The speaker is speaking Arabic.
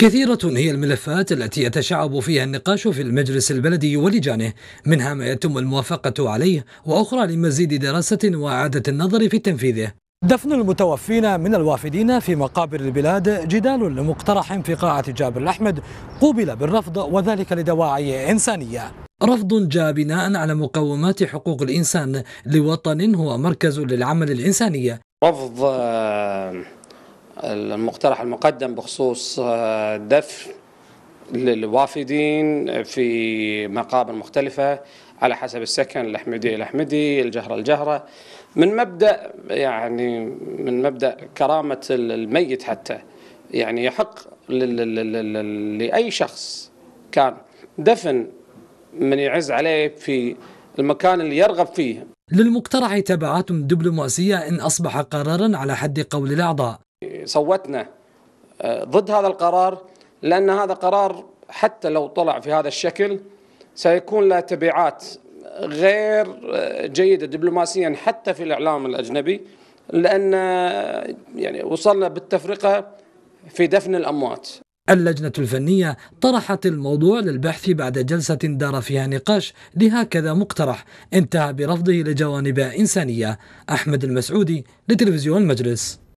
كثيرة هي الملفات التي يتشعب فيها النقاش في المجلس البلدي ولجانه منها ما يتم الموافقة عليه وأخرى لمزيد دراسة وإعادة النظر في تنفيذه دفن المتوفين من الوافدين في مقابر البلاد جدال مقترح في قاعة جابر الأحمد قوبل بالرفض وذلك لدواعي إنسانية رفض جاء بناء على مقومات حقوق الإنسان لوطن هو مركز للعمل الإنساني رفض آه، المقترح المقدم بخصوص آه، دفن للوافدين في مقابر مختلفة على حسب السكن الأحمدي الأحمدي الجهرة الجهرة من مبدأ يعني من مبدأ كرامة الميت حتى يعني يحق لأي شخص كان دفن من يعز عليه في المكان اللي يرغب فيه للمقترح تبعات دبلوماسية إن أصبح قرارا على حد قول الأعضاء صوتنا آه، ضد هذا القرار لأن هذا قرار حتى لو طلع في هذا الشكل سيكون له تبعات غير آه، جيدة دبلوماسيا حتى في الإعلام الأجنبي لأن آه، يعني وصلنا بالتفرقة في دفن الأموات اللجنة الفنية طرحت الموضوع للبحث بعد جلسة دار فيها نقاش لهكذا مقترح انتهى برفضه لجوانب إنسانية أحمد المسعودي لتلفزيون المجلس